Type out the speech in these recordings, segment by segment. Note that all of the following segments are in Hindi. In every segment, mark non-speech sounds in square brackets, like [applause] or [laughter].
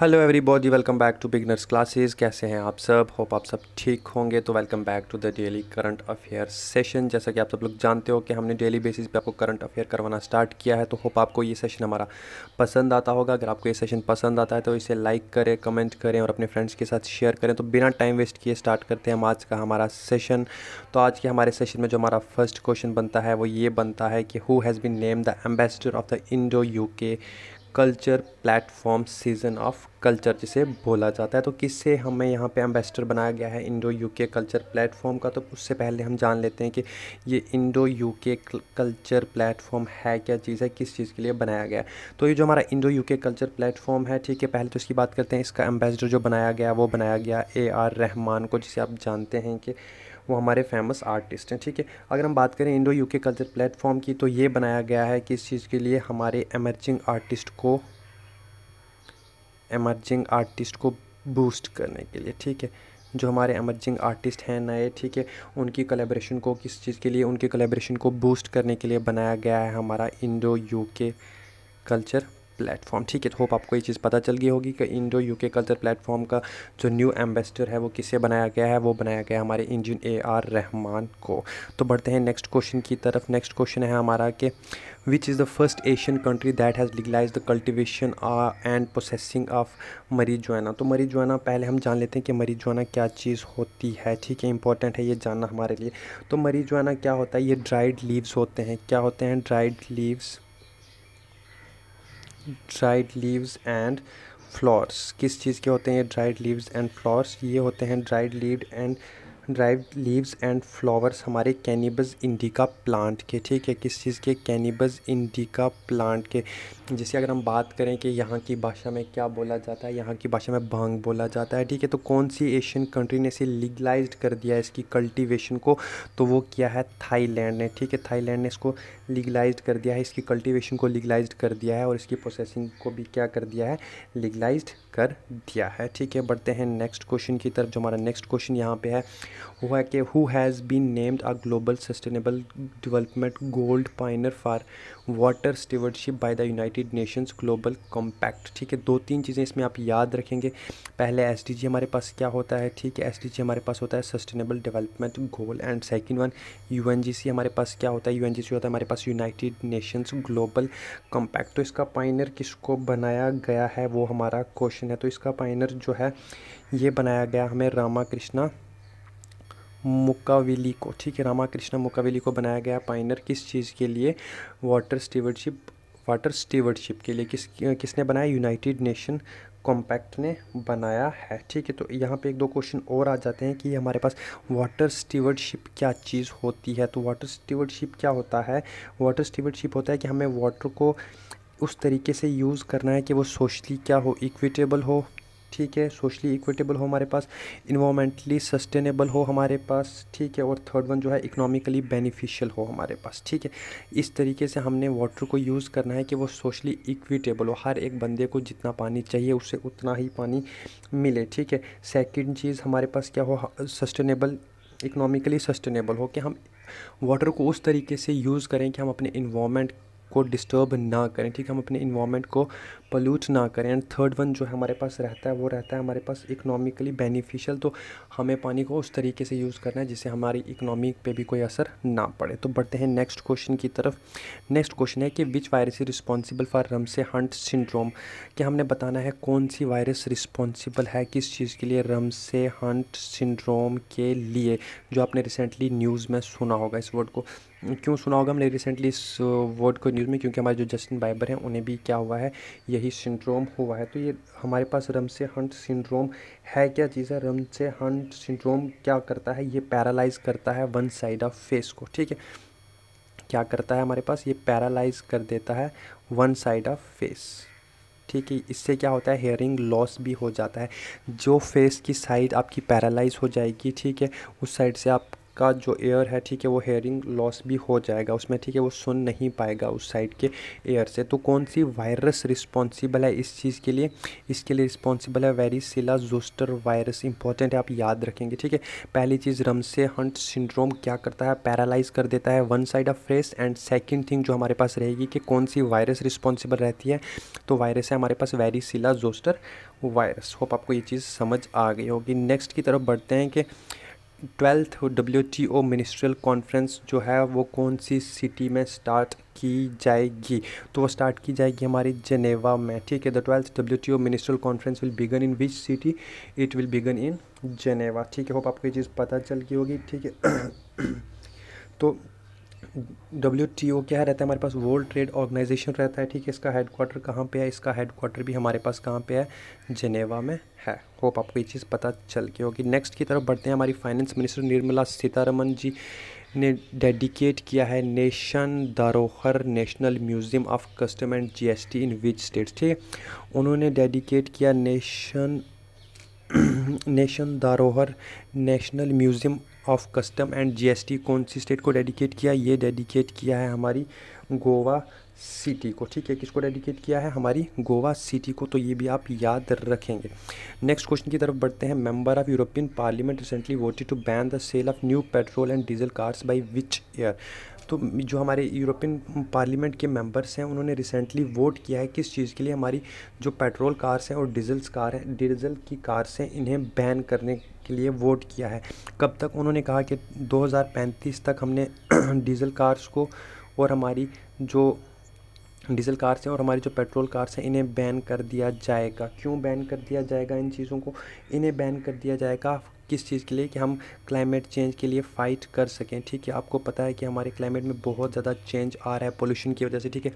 hello everybody welcome back to beginners classes कैसे हैं आप सब होप आप सब ठीक होंगे तो welcome back to the daily current affair session जैसा कि आप सब लोग जानते हो कि हमने डेली बेसिस पे आपको करंट अफेयर करवाना स्टार्ट किया है तो होप आपको ये सेशन हमारा पसंद आता होगा अगर आपको ये सेशन पसंद आता है तो इसे लाइक करें कमेंट करें और अपने फ्रेंड्स के साथ शेयर करें तो बिना टाइम वेस्ट किए स्टार्ट करते हैं हम आज का हमारा सेशन तो आज के हमारे सेशन में जो हमारा फर्स्ट क्वेश्चन बनता है वो ये बनता है कि who has been name the ambassador of the Indo EU culture platform season of culture जिसे बोला जाता है तो किससे हमें यहाँ पे एम्बेसडर बनाया गया है इंडो यूके कल्चर प्लेटफॉर्म का तो उससे पहले हम जान लेते हैं कि ये इंडो यूके कल्चर प्लेटफॉर्म है क्या चीज़ है किस चीज़ के लिए बनाया गया है तो ये जो हमारा इंडो यूके कल्चर प्लेटफॉर्म है ठीक है पहले तो इसकी बात करते हैं इसका एम्बेसडर जो बनाया गया वो बनाया गया ए आर रहमान को जिसे आप जानते हैं कि वो हमारे फेमस आर्टिस्ट हैं ठीक है अगर हम बात करें इंडो यूके कल्चर प्लेटफॉर्म की तो ये बनाया गया है कि इस चीज़ के लिए हमारे एमर्जिंग आर्टिस्ट को एमर्जिंग आर्टिस्ट को बूस्ट करने के लिए ठीक है जो हमारे एमर्जिंग आर्टिस्ट हैं नए ठीक है उनकी कलेब्रेशन को किस चीज़ के लिए उनके कलेब्रेशन को बूस्ट करने के लिए बनाया गया है हमारा इंडो यूके कल्चर प्लेटफॉर्म ठीक है होप आपको ये चीज़ पता चल गई होगी कि इंडो यूके कल्चर प्लेटफॉर्म का जो न्यू एम्बेसडर है वो किसे बनाया गया है वो बनाया गया हमारे इंजन ए आर रहमान को तो बढ़ते हैं नेक्स्ट क्वेश्चन की तरफ नेक्स्ट क्वेश्चन है हमारा कि which is the first Asian country that has legalize the cultivation and processing of marijuana तो मरीजुआना पहले हम जान लेते हैं कि मरीजुआना क्या चीज़ होती है ठीक है इंपॉर्टेंट है ये जानना हमारे लिए तो मरीजुआना क्या होता है ये ड्राइड लीव्स होते हैं क्या होते हैं dried leaves dried leaves and flowers किस चीज़ के होते हैं ये ड्राइड लीव्स एंड फ्लॉर्स ये होते हैं dried leaf and drive leaves and flowers हमारे कैनिबस इंडिका प्लांट के ठीक है किस चीज़ के कैनिबस इंडिका प्लांट के जैसे अगर हम बात करें कि यहाँ की भाषा में क्या बोला जाता है यहाँ की भाषा में भांग बोला जाता है ठीक है तो कौन सी एशियन कंट्री ने इसे लीगलाइज कर दिया है इसकी कल्टिवेशन को तो वो किया है थाईलैंड ने ठीक है थाईलैंड ने इसको लीगलाइज कर दिया है इसकी कल्टिवेशन को लीगलाइज कर दिया है और इसकी प्रोसेसिंग को भी क्या कर दिया है लीगलाइज कर दिया है ठीक है बढ़ते हैं नेक्स्ट क्वेश्चन की तरफ जो हमारा नेक्स्ट क्वेश्चन यहाँ पे है वो है कि who has been named a global sustainable development goal pioneer for water stewardship by the United Nations Global Compact ठीक है दो तीन चीज़ें इसमें आप याद रखेंगे पहले एस हमारे पास क्या होता है ठीक है एस हमारे पास होता है sustainable development goal and second one U हमारे पास क्या होता है यू होता है हमारे पास यूनाइटेड नेशंस ग्लोबल कॉम्पैक्ट तो इसका पाइनर किसको बनाया गया है वो हमारा क्वेश्चन है तो इसका पाइनर जो है ये बनाया गया हमें रामा कृष्णा मुकाविली को ठीक है रामाकृष्णा मुकाविली को बनाया गया पाइनर किस चीज़ के लिए वाटर स्टीवरशिप वाटर स्टीवरशिप के लिए किस किसने बनाया यूनाइटेड नेशन कॉम्पैक्ट ने बनाया है ठीक है तो यहाँ पे एक दो क्वेश्चन और आ जाते हैं कि हमारे पास वाटर स्टीवरशिप क्या चीज़ होती है तो वाटर स्टीवरशिप क्या होता है वाटर स्टीवरशिप होता है कि हमें वाटर को उस तरीके से यूज़ करना है कि वो सोशली क्या हो इक्विटेबल हो ठीक है सोशली इक्विटेबल हो हमारे पास इन्वामेंटली सस्टेनेबल हो हमारे पास ठीक है और थर्ड वन जो है इकोनॉमिकली बेनिफिशियल हो हमारे पास ठीक है इस तरीके से हमने वाटर को यूज़ करना है कि वो सोशली इक्विटेबल हो हर एक बंदे को जितना पानी चाहिए उससे उतना ही पानी मिले ठीक है सेकेंड चीज़ हमारे पास क्या हो सस्टेनेबल इकोनॉमिकली सस्टेनेबल हो कि हम वाटर को उस तरीके से यूज़ करें कि हम अपने इन्वामेंट को डिस्टर्ब ना करें ठीक है हम अपने इन्वामेंट को पल्यूट ना करें एंड थर्ड वन जो हमारे पास रहता है वो रहता है हमारे पास इकनॉमिकली बेनिफिशियल तो हमें पानी को उस तरीके से यूज़ करना है जिससे हमारी इकनॉमी पे भी कोई असर ना पड़े तो बढ़ते हैं नेक्स्ट क्वेश्चन की तरफ नेक्स्ट क्वेश्चन है कि which virus is responsible for Ramsay Hunt syndrome कि हमने बताना है कौन सी वायरस रिस्पॉन्सिबल है किस चीज़ के लिए रमसे हंट सिंड्रोम के लिए जो आपने रिसेंटली न्यूज़ में सुना होगा इस वर्ड को क्यों सुना होगा हमने रिसेंटली इस वर्ड को न्यूज़ में क्योंकि हमारे जो जस्टिन बाइबर हैं उन्हें भी क्या हुआ है ये यही सिंड्रोम हुआ है तो ये हमारे पास रमसे हंट सिंड्रोम है क्या चीज़ है रमसे हंट सिंड्रोम क्या करता है ये पैरालाइज करता है वन साइड ऑफ फेस को ठीक है क्या करता है हमारे पास ये पैरालाइज कर देता है वन साइड ऑफ फेस ठीक है इससे क्या होता है हेयरिंग लॉस भी हो जाता है जो फेस की साइड आपकी पैरालाइज हो जाएगी ठीक है उस साइड से आप का जो एयर है ठीक है वो हेयरिंग लॉस भी हो जाएगा उसमें ठीक है वो सुन नहीं पाएगा उस साइड के एयर से तो कौन सी वायरस रिस्पॉन्सिबल है इस चीज़ के लिए इसके लिए रिस्पॉन्सिबल है वेरीसिला जोस्टर वायरस इंपॉर्टेंट है आप याद रखेंगे ठीक है पहली चीज़ रमसे हंट सिंड्रोम क्या करता है पैरालाइज कर देता है one side of face and second thing जो हमारे पास रहेगी कि कौन सी वायरस रिस्पॉन्सिबल रहती है तो वायरस है हमारे पास वेरीसिला जोस्टर वायरस होप आपको ये चीज़ समझ आ गई होगी नेक्स्ट की तरफ बढ़ते हैं कि twelfth W T O ministerial conference जो है वो कौन सी सिटी में स्टार्ट की जाएगी तो वो स्टार्ट की जाएगी हमारी जनेवा में ठीक है the twelfth W T O ministerial conference will begin in which city it will begin in Geneva ठीक है होप आपको ये चीज़ पता चल गई होगी ठीक है [coughs] तो डब्ल्यू टी ओ क्या रहता है हमारे पास वर्ल्ड ट्रेड ऑर्गेनाइजेशन रहता है ठीक है इसका हेडकोार्टर कहाँ पे है इसका हेडकोार्टर भी हमारे पास कहाँ पे है जेनेवा में है होप आपको ये चीज़ पता चल के होगी नेक्स्ट की तरफ बढ़ते हैं हमारी फाइनेंस मिनिस्टर निर्मला सीतारमन जी ने डेडिकेट किया है nation Dharohar national museum of custom and GST in which states ठीक है उन्होंने डेडिकेट किया nation [clears throat] nation Dharohar national museum of custom and GST कौन सी स्टेट को डेडिकेट किया ये डेडिकेट किया है हमारी गोवा सिटी को ठीक है किसको डेडिकेट किया है हमारी गोवा सिटी को तो ये भी आप याद रखेंगे नेक्स्ट क्वेश्चन की तरफ बढ़ते हैं member of European parliament recently voted to ban the sale of new petrol and diesel cars by which year तो जो हमारे यूरोपियन पार्लियामेंट के मेंबर्स हैं उन्होंने रिसेंटली वोट किया है किस चीज़ के लिए हमारी जो पेट्रोल कार्स हैं और डीजल्स कार हैं डीजल की कार्स हैं इन्हें बैन करने के लिए वोट किया है कब तक उन्होंने कहा कि 2035 तक हमने डीजल [clears throat] कार्स को और हमारी जो डीजल कार्स हैं और हमारी जो पेट्रोल कार्स हैं इन्हें बैन कर दिया जाएगा क्यों बैन कर दिया जाएगा इन चीज़ों को इन्हें बैन कर दिया जाएगा किस चीज़ के लिए कि हम क्लाइमेट चेंज के लिए फ़ाइट कर सकें ठीक है आपको पता है कि हमारे क्लाइमेट में बहुत ज़्यादा चेंज आ रहा है पोल्यूशन की वजह से ठीक है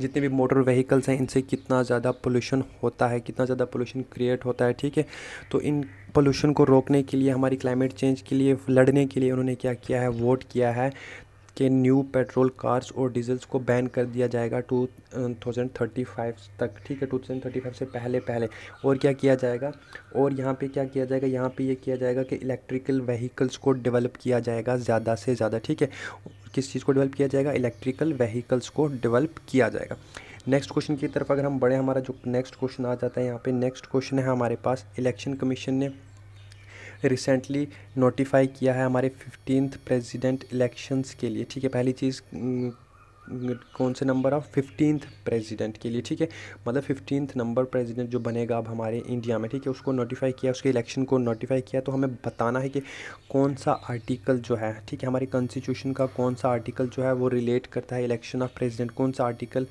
जितने भी मोटर व्हीकल्स हैं इनसे कितना ज़्यादा पोल्यूशन होता है कितना ज़्यादा पोल्यूशन क्रिएट होता है ठीक है तो इन पोल्यूशन को रोकने के लिए हमारी क्लाइमेट चेंज के लिए लड़ने के लिए उन्होंने क्या किया है वोट किया है के न्यू पेट्रोल कार्स और डीजल्स को बैन कर दिया जाएगा टू थाउजेंड थर्टी फाइव तक ठीक है टू थाउजेंड थर्टी फाइव से पहले पहले और क्या किया जाएगा और यहाँ पे क्या किया जाएगा यहाँ पे ये यह किया जाएगा कि इलेक्ट्रिकल व्हीकल्स को डेवलप किया जाएगा ज़्यादा से ज़्यादा ठीक है किस चीज़ को डेवलप किया जाएगा इलेक्ट्रिकल व्हीकल्स को डेवलप किया जाएगा नेक्स्ट क्वेश्चन की तरफ अगर हम बढ़े हमारा जो नेक्स्ट क्वेश्चन आ जाता है यहाँ पे नेक्स्ट क्वेश्चन है हमारे पास इलेक्शन कमीशन ने रिसेंटली नोटिफाई किया है हमारे फिफ्टीन प्रेसिडेंट इलेक्शंस के लिए ठीक है पहली चीज़ कौन से नंबर ऑफ फिफ्टीन प्रेसिडेंट के लिए ठीक है मतलब फिफ्टीन नंबर प्रेसिडेंट जो बनेगा अब हमारे इंडिया में ठीक है उसको नोटिफाई किया उसके इलेक्शन को नोटिफाई किया तो हमें बताना है कि कौन सा आर्टिकल जो है ठीक है हमारे कॉन्स्टिट्यूशन का कौन सा आर्टिकल जो है वो रिलेट करता है इलेक्शन ऑफ प्रेसिडेंट कौन सा आर्टिकल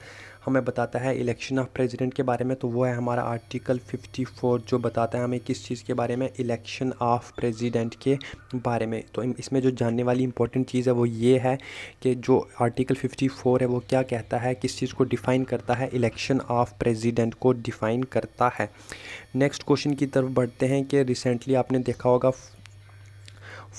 हमें बताता है इलेक्शन ऑफ प्रेसिडेंट के बारे में तो वो है हमारा आर्टिकल 54 जो बताता है हमें किस चीज़ के बारे में इलेक्शन ऑफ प्रेसिडेंट के बारे में तो इसमें जो जानने वाली इंपॉर्टेंट चीज़ है वो ये है कि जो आर्टिकल 54 है वो क्या कहता है किस चीज़ को डिफ़ाइन करता है इलेक्शन ऑफ प्रेजिडेंट को डिफ़ाइन करता है नेक्स्ट क्वेश्चन की तरफ बढ़ते हैं कि रिसेंटली आपने देखा होगा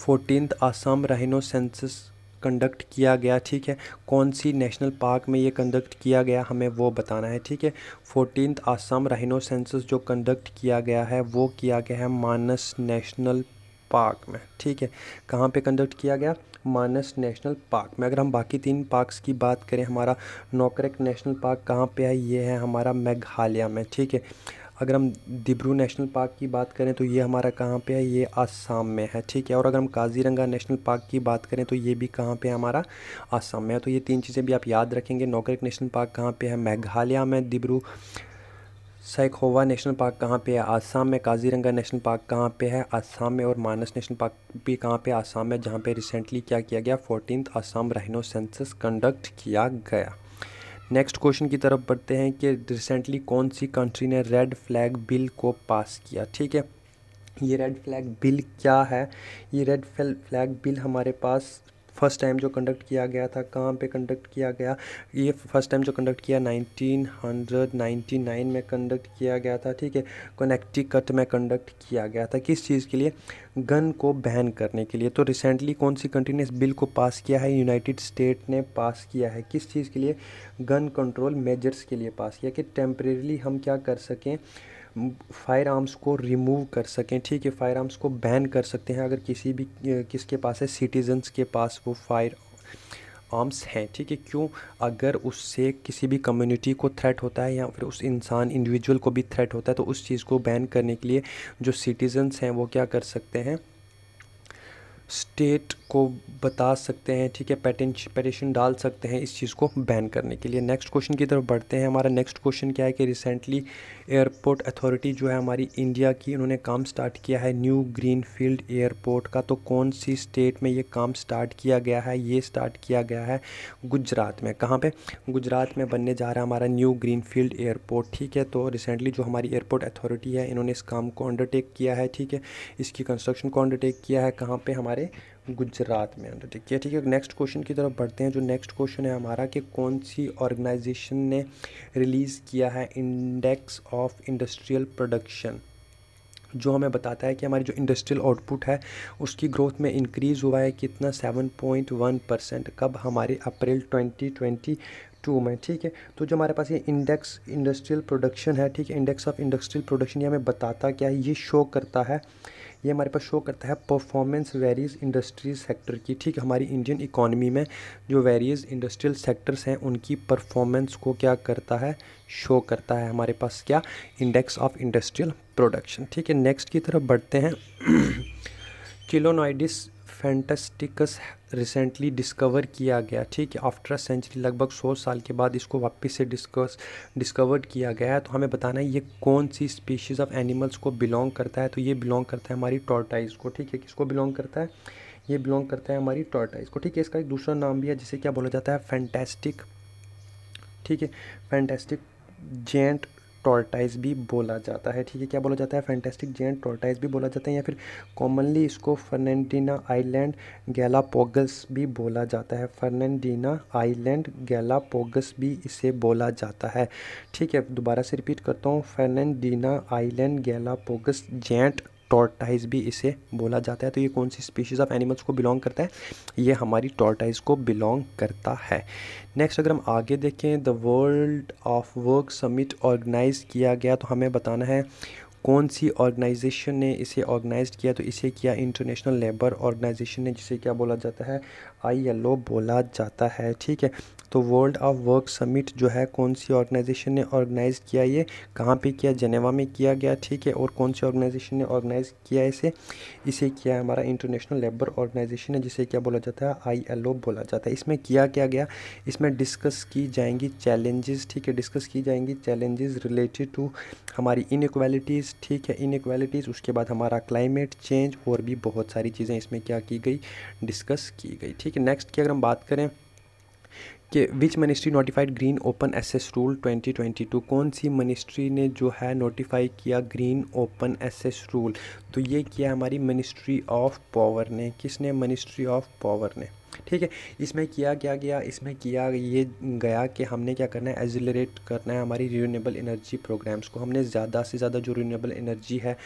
fourteen Assam rhino census conduct किया गया ठीक है कौन सी नेशनल पार्क में ये कंडक्ट किया गया हमें वो बताना है ठीक है फोर्टीन आसाम राइनो सेंसस जो कंडक्ट किया गया है वो किया गया है मानस नेशनल पार्क में ठीक है कहाँ पे कंडक्ट किया गया मानस नेशनल पार्क में अगर हम बाकी तीन पार्क्स की बात करें हमारा नौकरेक नेशनल पार्क कहाँ पे है ये है हमारा मेघालय में ठीक है अगर हम दिब्रू नेशनल पार्क की बात करें तो ये हमारा कहाँ पे है ये आसाम में है ठीक है और अगर हम काजीरंगा नेशनल पार्क की बात करें तो ये भी कहाँ पे है हमारा आसाम में है तो ये तीन चीज़ें भी आप याद रखेंगे नौकरिक नेशनल पार्क कहाँ पे है मेघालय में दिब्रू साइकोवा नेशनल पार्क कहाँ पे है आसाम में काजीरंगा नेशनल पार्क कहाँ पे है आसाम में और मानस नेशनल पार्क भी कहाँ पे आसाम में जहाँ पे रिसेंटली क्या किया गया fourteen Assam rhino census conduct किया गया नेक्स्ट क्वेश्चन की तरफ बढ़ते हैं कि रिसेंटली कौन सी कंट्री ने रेड फ्लैग बिल को पास किया ठीक है ये रेड फ्लैग बिल क्या है ये रेड फ्लैग बिल हमारे पास फर्स्ट टाइम जो कंडक्ट किया गया था कहाँ पे कंडक्ट किया गया ये फर्स्ट टाइम जो कंडक्ट किया 1999 में कंडक्ट किया गया था ठीक है कनेक्टिकट में कंडक्ट किया गया था किस चीज़ के लिए गन को बैन करने के लिए तो रिसेंटली कौन सी कंट्री ने इस बिल को पास किया है यूनाइटेड स्टेट ने पास किया है किस चीज़ के लिए गन कंट्रोल मेजर्स के लिए पास किया कि टेम्परेली हम क्या कर सकें फायर आर्म्स को रिमूव कर सकें ठीक है फायर आर्म्स को बैन कर सकते हैं अगर किसी भी किसके पास है सिटीजन्स के पास वो फायर आर्म्स हैं ठीक है क्यों अगर उससे किसी भी कम्युनिटी को थ्रेट होता है या फिर उस इंसान इंडिविजुअल को भी थ्रेट होता है तो उस चीज़ को बैन करने के लिए जो सिटीजन्स हैं वो क्या कर सकते हैं स्टेट को बता सकते हैं ठीक है पैटेंश पेटिशन डाल सकते हैं इस चीज़ को बैन करने के लिए नेक्स्ट क्वेश्चन की तरफ बढ़ते हैं हमारा नेक्स्ट क्वेश्चन क्या है कि रिसेंटली एयरपोर्ट अथॉरिटी जो है हमारी इंडिया की उन्होंने काम स्टार्ट किया है न्यू ग्रीन फील्ड एयरपोर्ट का तो कौन सी स्टेट में ये काम स्टार्ट किया गया है ये स्टार्ट किया गया है गुजरात में कहाँ पे गुजरात में बनने जा रहा है हमारा न्यू ग्रीन फील्ड एयरपोर्ट ठीक है तो रिसेंटली जो हमारी एयरपोर्ट अथॉरिटी है इन्होंने इस काम को अंडरटेक किया है ठीक है इसकी कंस्ट्रक्शन को अंडरटेक किया है कहाँ पर हमारे गुजरात में अंदर तो ठीक है ठीक है नेक्स्ट क्वेश्चन की तरफ बढ़ते हैं जो नेक्स्ट क्वेश्चन है हमारा कि कौन सी ऑर्गेनाइजेशन ने रिलीज़ किया है इंडेक्स ऑफ इंडस्ट्रियल प्रोडक्शन जो हमें बताता है कि हमारी जो इंडस्ट्रियल आउटपुट है उसकी ग्रोथ में इंक्रीज़ हुआ है कितना सेवन पॉइंट वन परसेंट कब हमारे अप्रैल ट्वेंटी ट्वेंटी टू में ठीक है तो जो हमारे पास ये इंडेक्स इंडस्ट्रियल प्रोडक्शन है ठीक है इंडेक्स ऑफ इंडस्ट्रियल प्रोडक्शन ये हमें बताता क्या है ये शो करता है ये हमारे पास शो करता है परफॉर्मेंस वेरियस इंडस्ट्रीज सेक्टर की ठीक हमारी इंडियन इकोनॉमी में जो वेरियस इंडस्ट्रियल सेक्टर्स हैं उनकी परफॉर्मेंस को क्या करता है शो करता है हमारे पास क्या इंडेक्स ऑफ इंडस्ट्रियल प्रोडक्शन ठीक है नेक्स्ट की तरफ बढ़ते हैं चिलोनोइडिस [clears throat] फैंटास्टिकस रिसेंटली डिस्कवर किया गया ठीक है आफ्टर अ सेंचुरी लगभग सौ साल के बाद इसको वापस से डिस्कस डिस्कवर किया गया है तो हमें बताना है ये कौन सी स्पीशीज़ ऑफ एनिमल्स को बिलोंग करता है तो ये बिलोंग करता है हमारी टॉर्टाइज को ठीक है किसको बिलोंग करता है ये बिलोंग करता है हमारी टॉर्टाइज को ठीक है इसका एक दूसरा नाम भी है जिसे क्या बोला जाता है फैंटेस्टिक ठीक है फैंटेस्टिक जेंट टोर्टाइज भी बोला जाता है ठीक है क्या बोला जाता है फैंटेस्टिक जेंट टोर्टाइज भी बोला जाता है या फिर कॉमनली इसको फर्नेंडीना आइलैंड गैलापोगस भी बोला जाता है फर्नेंडीना आइलैंड गैलापोगस भी इसे बोला जाता है ठीक है दोबारा से रिपीट करता हूँ Fernandina island Galapagos giant tortoise भी इसे बोला जाता है तो ये कौन सी स्पीशीज़ ऑफ एनिमल्स को बिलोंग करता है ये हमारी टॉर्टाइज को बिलोंग करता है नेक्स्ट अगर हम आगे देखें the world of work summit organise किया गया तो हमें बताना है कौन सी ऑर्गेनाइजेशन ने इसे ऑर्गेनाइज किया तो इसे किया इंटरनेशनल लेबर ऑर्गेनाइजेशन ने जिसे क्या बोला जाता है आई एल ओ बोला जाता है ठीक है तो वर्ल्ड ऑफ वर्क समिट जो है कौन सी ऑर्गेनाइजेशन ने ऑर्गेनाइज़ किया ये कहाँ पे किया जनेवा में किया गया ठीक है और कौन सी ऑर्गेनाइजेशन ने ऑर्गेनाइज़ किया इसे इसे किया हमारा इंटरनेशनल लेबर ऑर्गेनाइजेशन है जिसे क्या बोला जाता है आई एल ओ बोला जाता है इसमें किया क्या गया इसमें डिस्कस की जाएंगी चैलेंजेस ठीक है डिस्कस की जाएंगी चैलेंजेस रिलेटेड टू हमारी इनक्वालिटीज़ ठीक है इनक्वालिटीज़ उसके बाद हमारा क्लाइमेट चेंज और भी बहुत सारी चीज़ें इसमें क्या की गई डिस्कस की गई ठीक है लेकिन नेक्स्ट की अगर हम बात करें कि which ministry notified green open access rule 2022 कौन सी मिनिस्ट्री ने जो है नोटिफाई किया ग्रीन ओपन एसेस रूल तो ये किया हमारी मिनिस्ट्री ऑफ पावर ने किसने मिनिस्ट्री ऑफ पावर ने ठीक है इसमें किया क्या गया इसमें किया ये गया कि हमने क्या करना है एजिलेट करना है हमारी रीनेबल एनर्जी प्रोग्राम्स को हमने ज़्यादा से ज़्यादा जो रीनेबल एनर्जी है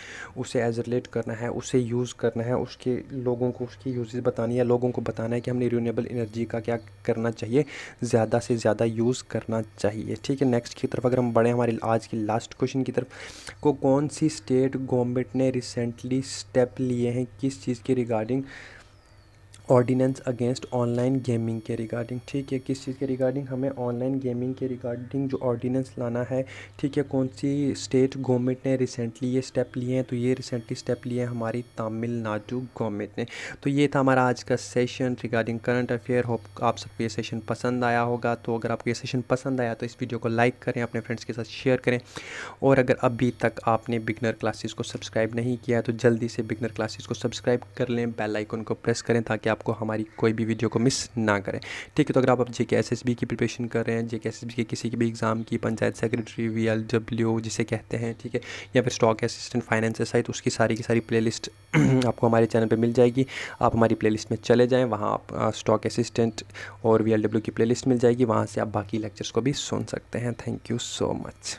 उसे एजिलेट करना है उसे यूज़ करना है उसके लोगों को उसकी यूजेज बतानी है लोगों को बताना है कि हमने रीनेबल एनर्जी का क्या करना चाहिए ज़्यादा से ज़्यादा यूज़ करना चाहिए ठीक है नेक्स्ट की तरफ अगर हम बढ़ें हमारे आज की लास्ट क्वेश्चन की तरफ को कौन सी स्टेट गवर्नमेंट ने रिसेंटली स्टेप लिए हैं किस चीज़ के regarding ordinance against online gaming के रिगार्डिंग ठीक है किस चीज़ के रिगार्डिंग हमें ऑनलाइन गेमिंग के रिगार्डिंग जो ऑर्डिनेंस लाना है ठीक है कौन सी स्टेट गवर्नमेंट ने रिसेंटली ये स्टेप लिए हैं तो ये रिसेंटली स्टेप लिए हैं हमारी तमिलनाडु गवर्नमेंट ने तो ये था हमारा आज का session regarding current affair hope आप सबको ये सेशन पसंद आया होगा तो अगर आपको ये सेशन पसंद आया तो इस वीडियो को लाइक करें अपने फ्रेंड्स के साथ शेयर करें और अगर अभी तक आपने बिगनर क्लासेस को सब्सक्राइब नहीं किया तो जल्दी से बिगनर क्लासेस को सब्सक्राइब कर लें बेल आइकन को प्रेस करें ताकि आप आपको हमारी कोई भी वीडियो को मिस ना करें ठीक है तो अगर आप J K S S B की प्रिपरेशन कर रहे हैं जे के एस एस बी के किसी भी एग्ज़ाम की panchayat secretary V L W जिसे कहते हैं ठीक है या फिर स्टॉक असिस्टेंट फाइनेंस साइट उसकी सारी की सारी प्ले लिस्ट [clears throat] आपको हमारे चैनल पर मिल जाएगी आप हमारी प्ले लिस्ट में चले जाएँ वहाँ आप स्टॉक असिस्टेंट और वी एल डब्ल्यू की प्ले लिस्ट मिल जाएगी वहाँ से आप बाकी लेक्चर्स को भी सुन सकते हैं थैंक यू सो मच